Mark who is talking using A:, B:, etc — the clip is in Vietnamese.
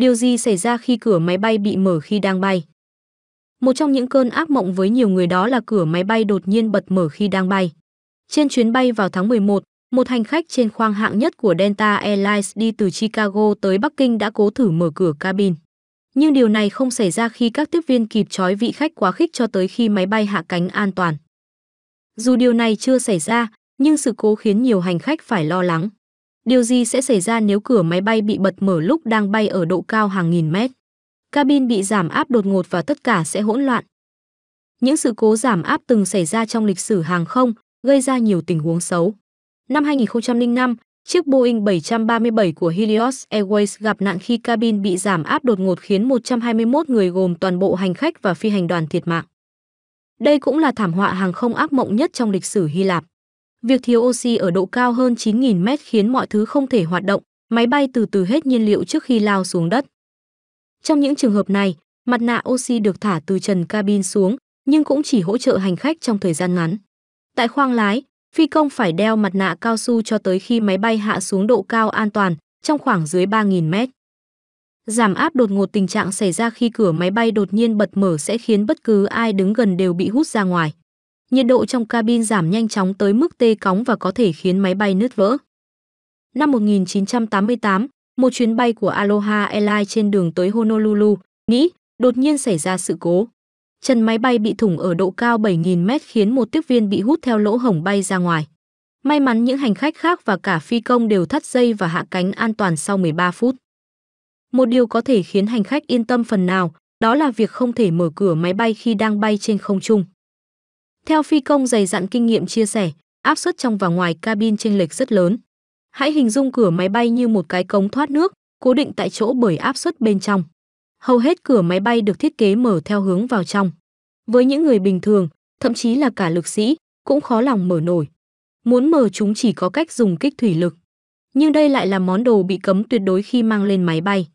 A: Điều gì xảy ra khi cửa máy bay bị mở khi đang bay? Một trong những cơn ác mộng với nhiều người đó là cửa máy bay đột nhiên bật mở khi đang bay. Trên chuyến bay vào tháng 11, một hành khách trên khoang hạng nhất của Delta Airlines đi từ Chicago tới Bắc Kinh đã cố thử mở cửa cabin. Nhưng điều này không xảy ra khi các tiếp viên kịp trói vị khách quá khích cho tới khi máy bay hạ cánh an toàn. Dù điều này chưa xảy ra, nhưng sự cố khiến nhiều hành khách phải lo lắng. Điều gì sẽ xảy ra nếu cửa máy bay bị bật mở lúc đang bay ở độ cao hàng nghìn mét? Cabin bị giảm áp đột ngột và tất cả sẽ hỗn loạn. Những sự cố giảm áp từng xảy ra trong lịch sử hàng không, gây ra nhiều tình huống xấu. Năm 2005, chiếc Boeing 737 của Helios Airways gặp nạn khi cabin bị giảm áp đột ngột khiến 121 người gồm toàn bộ hành khách và phi hành đoàn thiệt mạng. Đây cũng là thảm họa hàng không ác mộng nhất trong lịch sử Hy Lạp. Việc thiếu oxy ở độ cao hơn 9.000 mét khiến mọi thứ không thể hoạt động, máy bay từ từ hết nhiên liệu trước khi lao xuống đất. Trong những trường hợp này, mặt nạ oxy được thả từ trần cabin xuống, nhưng cũng chỉ hỗ trợ hành khách trong thời gian ngắn. Tại khoang lái, phi công phải đeo mặt nạ cao su cho tới khi máy bay hạ xuống độ cao an toàn, trong khoảng dưới 3.000 mét. Giảm áp đột ngột tình trạng xảy ra khi cửa máy bay đột nhiên bật mở sẽ khiến bất cứ ai đứng gần đều bị hút ra ngoài nhiệt độ trong cabin giảm nhanh chóng tới mức tê cóng và có thể khiến máy bay nứt vỡ. Năm 1988, một chuyến bay của Aloha Airlines trên đường tới Honolulu, Mỹ, đột nhiên xảy ra sự cố. Trần máy bay bị thủng ở độ cao 7.000 mét khiến một tiếp viên bị hút theo lỗ hổng bay ra ngoài. May mắn những hành khách khác và cả phi công đều thắt dây và hạ cánh an toàn sau 13 phút. Một điều có thể khiến hành khách yên tâm phần nào, đó là việc không thể mở cửa máy bay khi đang bay trên không trung. Theo phi công dày dặn kinh nghiệm chia sẻ, áp suất trong và ngoài cabin chênh lệch rất lớn. Hãy hình dung cửa máy bay như một cái cống thoát nước, cố định tại chỗ bởi áp suất bên trong. Hầu hết cửa máy bay được thiết kế mở theo hướng vào trong. Với những người bình thường, thậm chí là cả lực sĩ, cũng khó lòng mở nổi. Muốn mở chúng chỉ có cách dùng kích thủy lực. Nhưng đây lại là món đồ bị cấm tuyệt đối khi mang lên máy bay.